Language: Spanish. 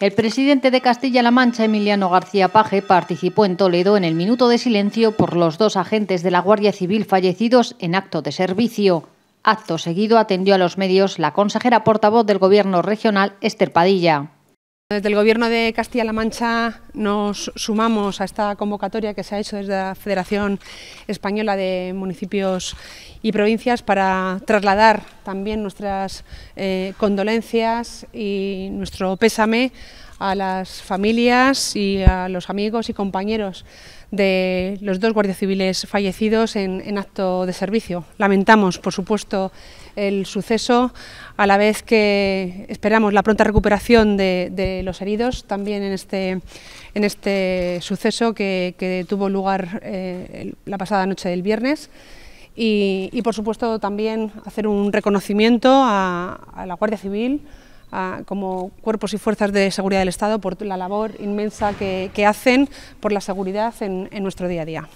El presidente de Castilla-La Mancha, Emiliano García Paje, participó en Toledo en el minuto de silencio por los dos agentes de la Guardia Civil fallecidos en acto de servicio. Acto seguido atendió a los medios la consejera portavoz del Gobierno regional, Esther Padilla. Desde el Gobierno de Castilla-La Mancha nos sumamos a esta convocatoria que se ha hecho desde la Federación Española de Municipios y Provincias para trasladar también nuestras eh, condolencias y nuestro pésame a las familias y a los amigos y compañeros de los dos guardias civiles fallecidos en, acto de servicio. Lamentamos, por supuesto, el suceso, a la vez que esperamos la pronta recuperación de, los heridos también en este, en este suceso que, tuvo lugar eh, la pasada noche del viernes. Y, por supuesto, también hacer un reconocimiento a la Guardia Civil, como cuerpos y fuerzas de seguridad del Estado por la labor inmensa que, hacen por la seguridad en nuestro día a día.